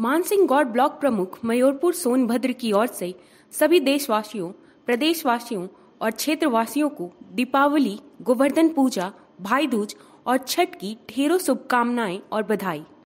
Mansingh Gaur block प्रमुख मयूरपुर सोनभद्र की ओर से सभी देशवासियों प्रदेशवासियों और क्षेत्रवासियों को दीपावली गोवर्धन पूजा भाई दूज और छठ की ढेरों शुभकामनाएं और बधाई